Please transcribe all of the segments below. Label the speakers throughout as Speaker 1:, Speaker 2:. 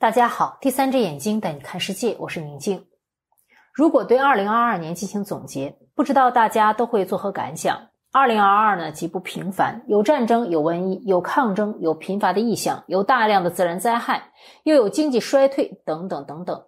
Speaker 1: 大家好，第三只眼睛带你看世界，我是宁静。如果对二零二二年进行总结，不知道大家都会作何感想？二零二二呢，极不平凡，有战争，有瘟疫，有抗争，有贫乏的意象，有大量的自然灾害，又有经济衰退，等等等等。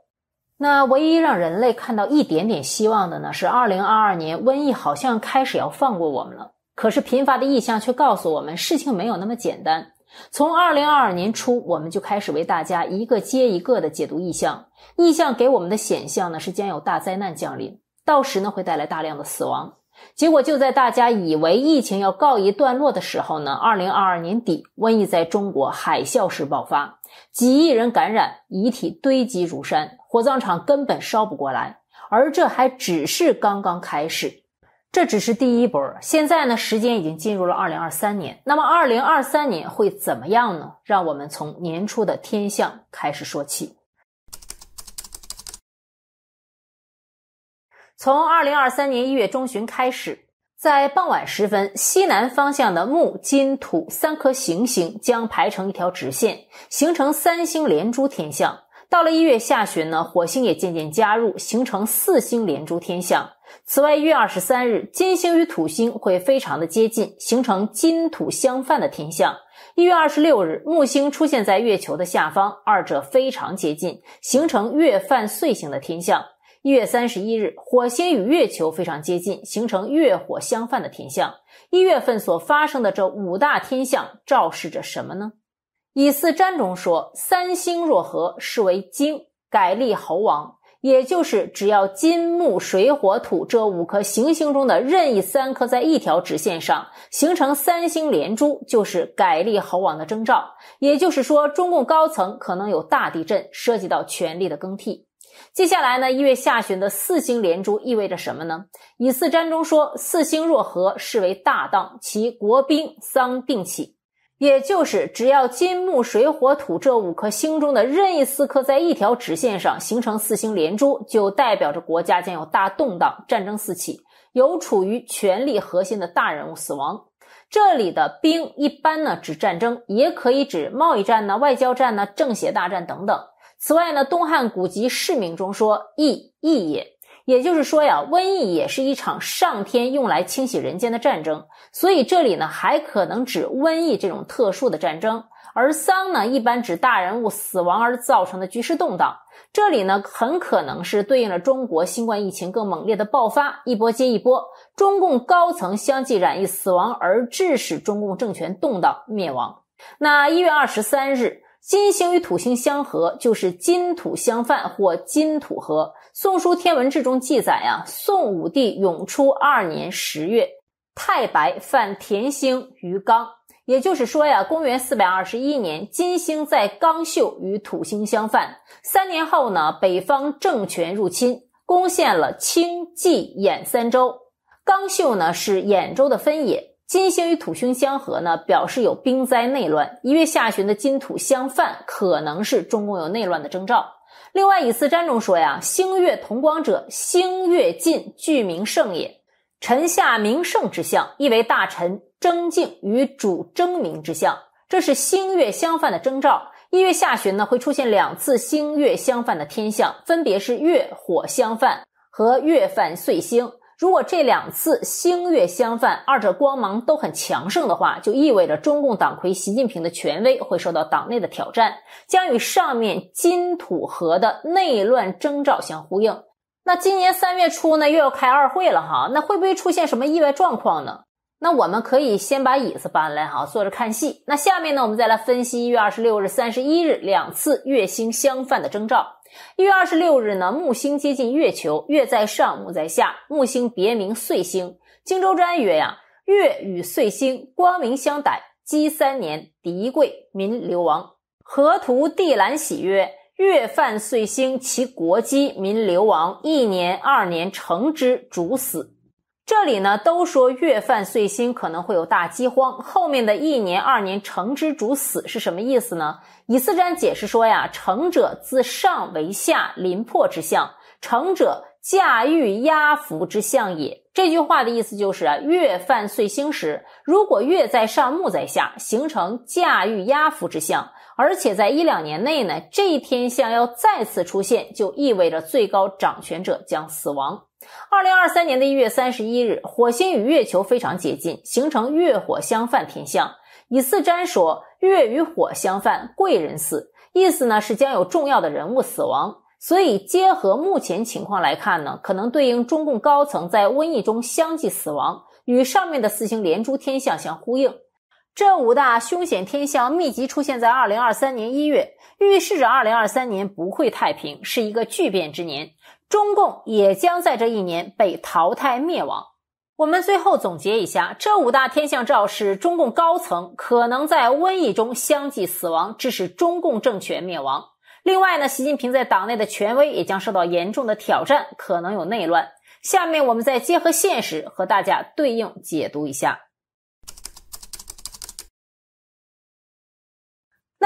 Speaker 1: 那唯一让人类看到一点点希望的呢，是二零二二年瘟疫好像开始要放过我们了，可是贫乏的意象却告诉我们，事情没有那么简单。从二零二二年初，我们就开始为大家一个接一个的解读意象。意象给我们的显象呢，是将有大灾难降临，到时呢会带来大量的死亡。结果就在大家以为疫情要告一段落的时候呢，二零二二年底，瘟疫在中国海啸式爆发，几亿人感染，遗体堆积如山，火葬场根本烧不过来，而这还只是刚刚开始。这只是第一波。现在呢，时间已经进入了二零二三年。那么，二零二三年会怎么样呢？让我们从年初的天象开始说起。从二零二三年一月中旬开始，在傍晚时分，西南方向的木、金、土三颗行星将排成一条直线，形成三星连珠天象。到了一月下旬呢，火星也渐渐加入，形成四星连珠天象。此外，一月二十三日，金星与土星会非常的接近，形成金土相犯的天象。一月二十六日，木星出现在月球的下方，二者非常接近，形成月犯岁星的天象。一月三十一日，火星与月球非常接近，形成月火相犯的天象。一月份所发生的这五大天象，昭示着什么呢？《以四占》中说：“三星若合，是为金，改立侯王。”也就是，只要金木水火土这五颗行星中的任意三颗在一条直线上形成三星连珠，就是改立侯王的征兆。也就是说，中共高层可能有大地震，涉及到权力的更替。接下来呢，一月下旬的四星连珠意味着什么呢？以四占中说，四星若合，是为大当，其国兵丧并起。也就是，只要金木水火土这五颗星中的任意四颗在一条直线上形成四星连珠，就代表着国家将有大动荡，战争四起，有处于权力核心的大人物死亡。这里的兵一般呢指战争，也可以指贸易战呢、外交战呢、政协大战等等。此外呢，东汉古籍《释名》中说：“义，义也。”也就是说呀，瘟疫也是一场上天用来清洗人间的战争，所以这里呢还可能指瘟疫这种特殊的战争。而丧呢，一般指大人物死亡而造成的局势动荡，这里呢很可能是对应了中国新冠疫情更猛烈的爆发，一波接一波，中共高层相继染疫死亡而致使中共政权动荡灭亡。那一月二十三日。金星与土星相合，就是金土相犯或金土合。《宋书天文志》中记载呀，宋武帝永初二年十月，太白犯田星于刚。也就是说呀，公元四百二十一年，金星在刚秀与土星相犯。三年后呢，北方政权入侵，攻陷了清、冀、兖三州。刚秀呢，是兖州的分野。金星与土星相合呢，表示有兵灾内乱。一月下旬的金土相犯，可能是中共有内乱的征兆。另外，《以四占》中说呀：“星月同光者，星月近具明盛也。臣下明盛之象，亦为大臣争竞与主争明之象，这是星月相犯的征兆。一月下旬呢，会出现两次星月相犯的天象，分别是月火相犯和月犯岁星。如果这两次星月相犯，二者光芒都很强盛的话，就意味着中共党魁习近平的权威会受到党内的挑战，将与上面金土合的内乱征兆相呼应。那今年三月初呢，又要开二会了哈，那会不会出现什么意外状况呢？那我们可以先把椅子搬来，哈，坐着看戏。那下面呢，我们再来分析一月二十六日、三十一日两次月星相犯的征兆。一月二十六日呢，木星接近月球，月在上，木在下。木星别名岁星。荆州瞻曰呀，月与岁星光明相逮，积三年，敌贵民流亡。河图地兰喜曰，月犯岁星，其国基民流亡，一年二年成之，主死。这里呢，都说月犯岁星可能会有大饥荒，后面的一年、二年，成之主死是什么意思呢？以四占解释说呀：“成者自上为下，临破之象；成者驾驭压服之象也。”这句话的意思就是啊，月犯岁星时，如果月在上，木在下，形成驾驭压服之象，而且在一两年内呢，这一天象要再次出现，就意味着最高掌权者将死亡。二零二三年的一月三十一日，火星与月球非常接近，形成月火相犯天象。以四占说：“月与火相犯，贵人死。”意思呢是将有重要的人物死亡。所以结合目前情况来看呢，可能对应中共高层在瘟疫中相继死亡，与上面的四星连珠天象相呼应。这五大凶险天象密集出现在二零二三年一月，预示着二零二三年不会太平，是一个巨变之年。中共也将在这一年被淘汰灭亡。我们最后总结一下，这五大天象照是中共高层可能在瘟疫中相继死亡，致使中共政权灭亡。另外呢，习近平在党内的权威也将受到严重的挑战，可能有内乱。下面我们再结合现实和大家对应解读一下。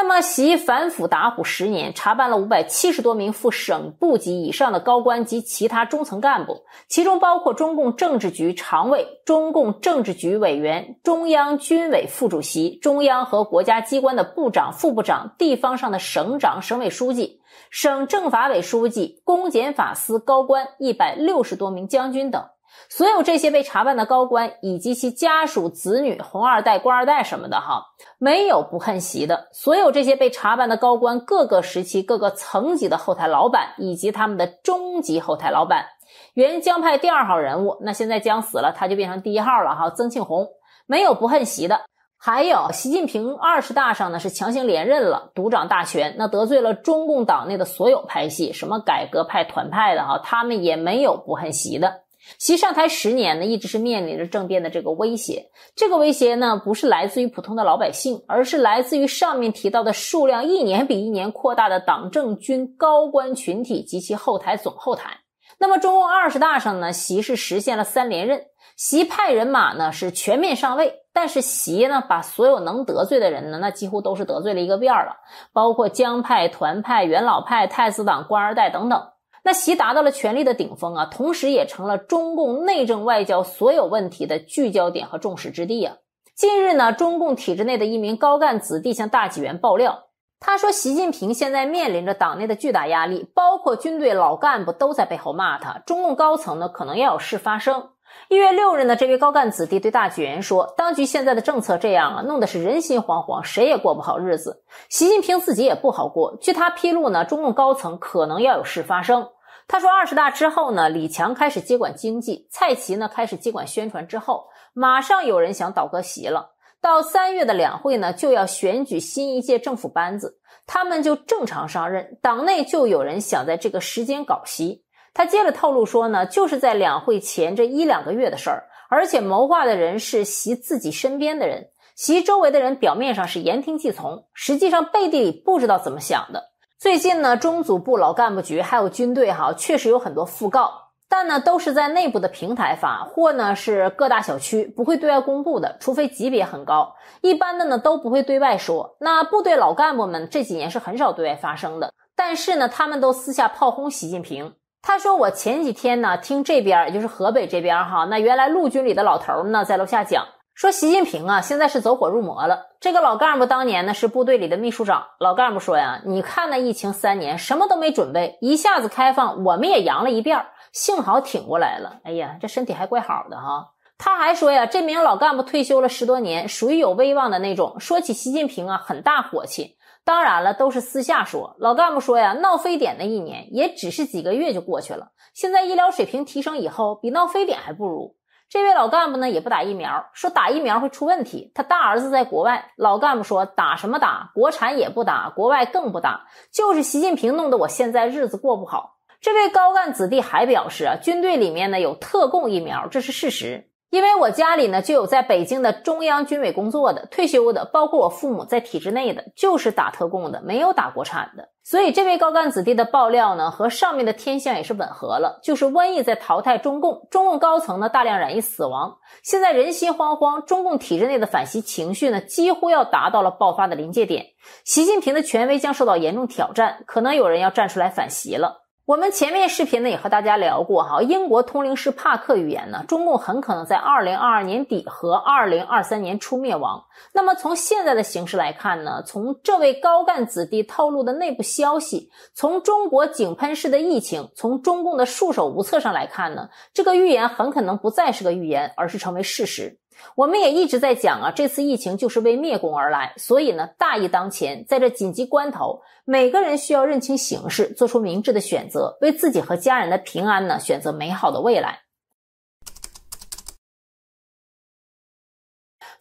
Speaker 1: 那么，习反腐打虎十年，查办了五百七十多名副省部级以上的高官及其他中层干部，其中包括中共政治局常委、中共政治局委员、中央军委副主席、中央和国家机关的部长、副部长、地方上的省长、省委书记、省政法委书记、公检法司高官一百六十多名将军等。所有这些被查办的高官以及其家属、子女、红二代、官二代什么的，哈，没有不恨习的。所有这些被查办的高官，各个时期、各个层级的后台老板以及他们的终极后台老板，原江派第二号人物，那现在江死了，他就变成第一号了，哈。曾庆红没有不恨习的。还有习近平二十大上呢，是强行连任了，独掌大权，那得罪了中共党内的所有派系，什么改革派、团派的，哈，他们也没有不恨习的。席上台十年呢，一直是面临着政变的这个威胁。这个威胁呢，不是来自于普通的老百姓，而是来自于上面提到的数量一年比一年扩大的党政军高官群体及其后台总后台。那么中共二十大上呢，习是实现了三连任，习派人马呢是全面上位。但是习呢，把所有能得罪的人呢，那几乎都是得罪了一个遍了，包括江派、团派、元老派、太子党、官二代等等。那习达到了权力的顶峰啊，同时也成了中共内政外交所有问题的聚焦点和众矢之的啊。近日呢，中共体制内的一名高干子弟向大纪元爆料，他说，习近平现在面临着党内的巨大压力，包括军队老干部都在背后骂他，中共高层呢可能要有事发生。一月六日呢，这位高干子弟对大举元说：“当局现在的政策这样啊，弄得是人心惶惶，谁也过不好日子。习近平自己也不好过。据他披露呢，中共高层可能要有事发生。他说，二十大之后呢，李强开始接管经济，蔡奇呢开始接管宣传，之后马上有人想倒戈席了。到三月的两会呢，就要选举新一届政府班子，他们就正常上任，党内就有人想在这个时间搞席。”他接着透露说呢，就是在两会前这一两个月的事儿，而且谋划的人是习自己身边的人，习周围的人表面上是言听计从，实际上背地里不知道怎么想的。最近呢，中组部老干部局还有军队哈，确实有很多讣告，但呢都是在内部的平台发，或呢是各大小区不会对外公布的，除非级别很高，一般的呢都不会对外说。那部队老干部们这几年是很少对外发声的，但是呢，他们都私下炮轰习近平。他说：“我前几天呢，听这边，也就是河北这边，哈，那原来陆军里的老头呢，在楼下讲说，习近平啊，现在是走火入魔了。这个老干部当年呢，是部队里的秘书长。老干部说呀，你看那疫情三年，什么都没准备，一下子开放，我们也阳了一遍幸好挺过来了。哎呀，这身体还怪好的哈。他还说呀，这名老干部退休了十多年，属于有威望的那种。说起习近平啊，很大火气。”当然了，都是私下说。老干部说呀，闹非典的一年也只是几个月就过去了。现在医疗水平提升以后，比闹非典还不如。这位老干部呢，也不打疫苗，说打疫苗会出问题。他大儿子在国外，老干部说打什么打，国产也不打，国外更不打。就是习近平弄得我现在日子过不好。这位高干子弟还表示啊，军队里面呢有特供疫苗，这是事实。因为我家里呢就有在北京的中央军委工作的退休的，包括我父母在体制内的，就是打特供的，没有打国产的。所以这位高干子弟的爆料呢，和上面的天象也是吻合了，就是瘟疫在淘汰中共，中共高层呢大量染疫死亡，现在人心惶惶，中共体制内的反袭情绪呢几乎要达到了爆发的临界点，习近平的权威将受到严重挑战，可能有人要站出来反袭了。我们前面视频呢也和大家聊过哈，英国通灵师帕克预言呢，中共很可能在二零二二年底和二零二三年初灭亡。那么从现在的形势来看呢，从这位高干子弟透露的内部消息，从中国井喷式的疫情，从中共的束手无策上来看呢，这个预言很可能不再是个预言，而是成为事实。我们也一直在讲啊，这次疫情就是为灭共而来，所以呢，大义当前，在这紧急关头，每个人需要认清形势，做出明智的选择，为自己和家人的平安呢，选择美好的未来。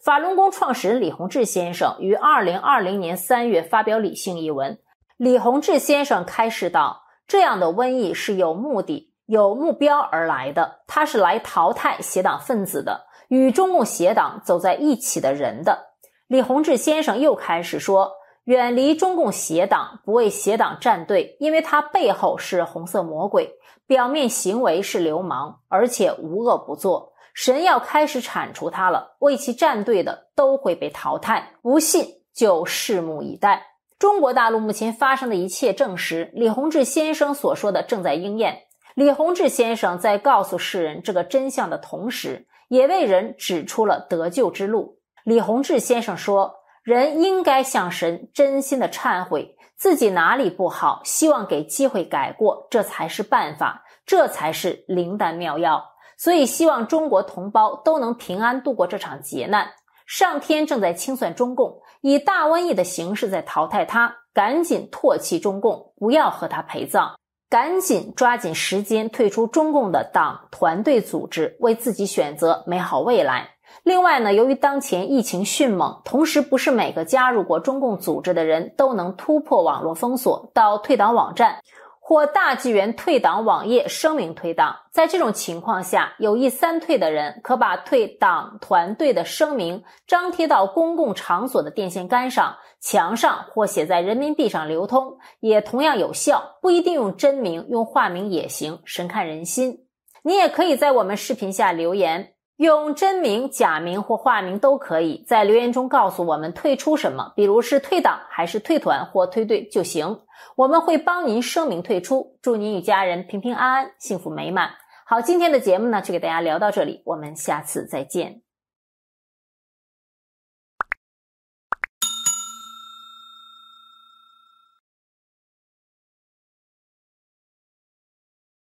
Speaker 1: 法轮功创始人李洪志先生于二零二零年三月发表理性一文，李洪志先生开示道：“这样的瘟疫是有目的。”有目标而来的，他是来淘汰邪党分子的，与中共邪党走在一起的人的。李洪志先生又开始说：“远离中共邪党，不为邪党站队，因为他背后是红色魔鬼，表面行为是流氓，而且无恶不作。神要开始铲除他了，为其站队的都会被淘汰。不信就拭目以待。中国大陆目前发生的一切，证实李洪志先生所说的正在应验。”李洪志先生在告诉世人这个真相的同时，也为人指出了得救之路。李洪志先生说：“人应该向神真心的忏悔，自己哪里不好，希望给机会改过，这才是办法，这才是灵丹妙药。所以，希望中国同胞都能平安度过这场劫难。上天正在清算中共，以大瘟疫的形式在淘汰他，赶紧唾弃中共，不要和他陪葬。”赶紧抓紧时间退出中共的党团队组织，为自己选择美好未来。另外呢，由于当前疫情迅猛，同时不是每个加入过中共组织的人都能突破网络封锁到退党网站。或大纪元退党网页声明退党，在这种情况下，有意三退的人可把退党团队的声明张贴到公共场所的电线杆上、墙上，或写在人民币上流通，也同样有效。不一定用真名，用化名也行。神看人心，你也可以在我们视频下留言。用真名、假名或化名都可以，在留言中告诉我们退出什么，比如是退党还是退团或退队就行，我们会帮您声明退出。祝您与家人平平安安、幸福美满。好，今天的节目呢，就给大家聊到这里，我们下次再见。